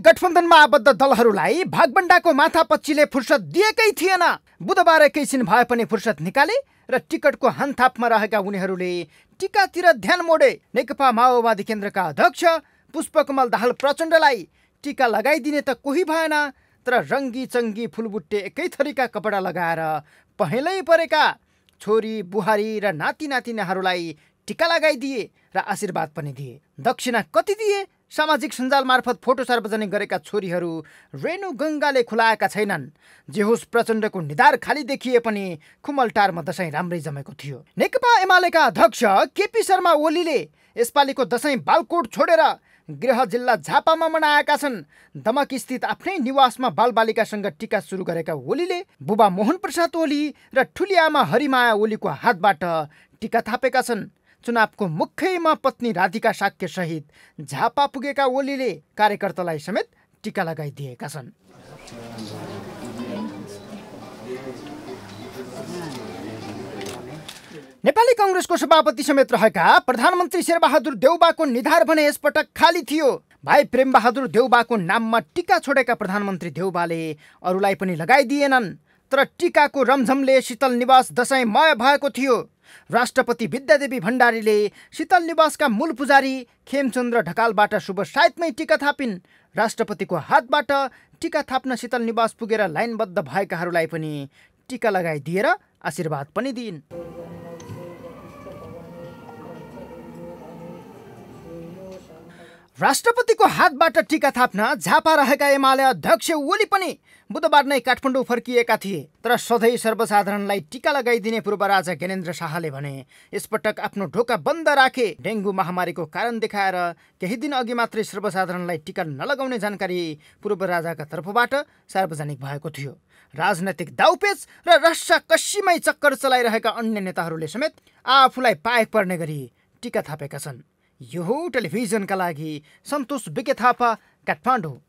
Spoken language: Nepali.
गठबन्धनमा आबद्ध दलहरूलाई भागबण्डाको पछिले फुर्सद दिएकै थिएन बुधबार एकैछिन भए पनि फुर्सद निकाले र टिकटको हानथापमा रहेका उनीहरूले टिकातिर ध्यान मोडे नेकपा माओवादी केन्द्रका अध्यक्ष पुष्पकमल दाहाल प्रचण्डलाई टिका लगाइदिने त कोही भएन तर रङ्गी चङ्गी फुलबुट्टे एकै थरीका कपडा लगाएर पहेँलै परेका छोरी बुहारी र नाति नातिनाहरूलाई टिका लगाइदिए र आशीर्वाद पनि दिए दक्षिणा कति दिए सामाजिक सञ्जाल मार्फत फोटो सार्वजनिक गरेका छोरीहरू रेणु गङ्गाले खुलाएका छैनन् जेहोस प्रचण्डको निधार खाली देखिए पनि खुमलटारमा दसैँ राम्रै जमेको थियो नेकपा एमालेका अध्यक्ष केपी शर्मा ओलीले यसपालिको दसैँ बालकोट छोडेर गृह जिल्ला झापामा मनाएका छन् दमक स्थित आफ्नै निवासमा बालबालिकासँग टिका सुरु गरेका ओलीले बुबा मोहन प्रसाद ओली र ठुलियामा हरिमाया ओलीको हातबाट टिका थापेका छन् चुनावको मुख्यमा पत्नी राधिका साक्य सहित झापा पुगेका ओलीले कार्यकर्तालाई समेत टिका लगाइदिएका छन् नेपाली कङ्ग्रेसको सभापति समेत रहेका प्रधानमन्त्री शेरबहादुर देउबाको निधार भने यसपटक खाली थियो भाइ प्रेमबहादुर देउबाको नाममा टिका छोडेका प्रधानमन्त्री देउबाले अरूलाई पनि लगाइदिएनन् तर टिकाको रमझमले शीतल निवास दसैँमय भएको थियो राष्ट्रपति विद्यादेवी भण्डारीले शीतल निवासका मूल पुजारी खेमचन्द्र ढकालबाट शुभ सायदमै टिका थापिन् राष्ट्रपतिको हातबाट टिका थाप्न शीतल निवास पुगेर लाइनबद्ध भएकाहरूलाई पनि टिका लगाइदिएर आशीर्वाद पनि दिइन् राष्ट्रपतिको हातबाट टिका थाप्न झापा रहेका एमाले अध्यक्ष ओली पनि बुधबार नै काठमाडौँ फर्किएका थिए तर सधैँ सर्वसाधारणलाई टिका लगाइदिने पूर्व राजा ज्ञानेन्द्र शाहले भने यसपटक आफ्नो ढोका बन्द राखे डेङ्गु महामारीको कारण देखाएर केही दिन अघि मात्रै सर्वसाधारणलाई टिका नलगाउने जानकारी पूर्व राजाका तर्फबाट सार्वजनिक भएको थियो राजनैतिक दाउपेच र रा राष्ट्र कसीमै चक्कर चलाइरहेका अन्य नेताहरूले समेत आफूलाई पाएक पर्ने गरी टिका थापेका छन् यो का लगी सन्तोष बिके था काठमांडू